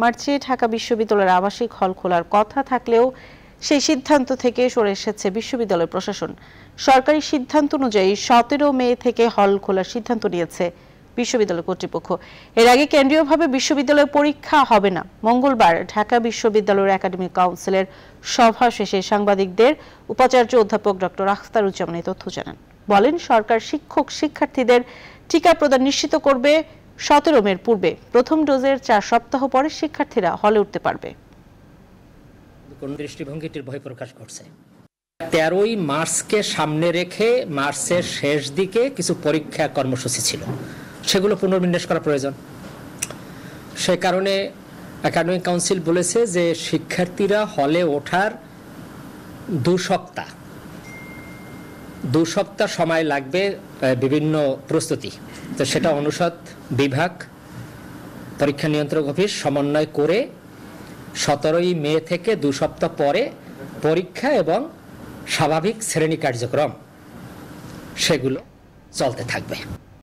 মার্চে ঢাকা বিশ্ববিদ্যালয়ের আবাসিক হল খোলার কথা থাকলেও সেই সিদ্ধান্ত থেকে সরে এসেছে বিশ্ববিদ্যালয় প্রশাসন সরকারি সিদ্ধান্ত অনুযায়ী সতেরো মে থেকে হল খোলার সিদ্ধান্ত নিয়েছে বিশ্ববিদ্যালয় কর্তৃপক্ষ এর আগে কেন্দ্রীয়ভাবে বিশ্ববিদ্যালয়ে পরীক্ষা হবে না মঙ্গলবার ঢাকা বিশ্ববিদ্যালয়ের একাডেমিক কাউন্সিলের সভা শেষে সাংবাদিকদের উপাচার্য অধ্যাপক ডক্টর আখতারুজ্জামান তথ্য জানান বলেন সরকার শিক্ষক শিক্ষার্থীদের টিকা প্রদান নিশ্চিত করবে সতেরো মের পূর্বে প্রথম ডোজের চার সপ্তাহ পরে শিক্ষার্থীরা হলে উঠতে পারবে কোন দৃষ্টিভঙ্গিটির ভয় প্রকাশ করছে তেরোই মার্চকে সামনে রেখে মার্চের শেষ দিকে কিছু পরীক্ষা কর্মসূচি ছিল সেগুলো পুনর্বিন্যাস করা প্রয়োজন সে কারণে একাডেমিক কাউন্সিল বলেছে যে শিক্ষার্থীরা হলে ওঠার দু সপ্তাহ দু সপ্তাহ সময় লাগবে বিভিন্ন প্রস্তুতি তো সেটা অনুষদ বিভাগ পরীক্ষা নিয়ন্ত্রক অফিস সমন্বয় করে সতেরোই মে থেকে দু সপ্তাহ পরে পরীক্ষা এবং স্বাভাবিক শ্রেণী কার্যক্রম সেগুলো চলতে থাকবে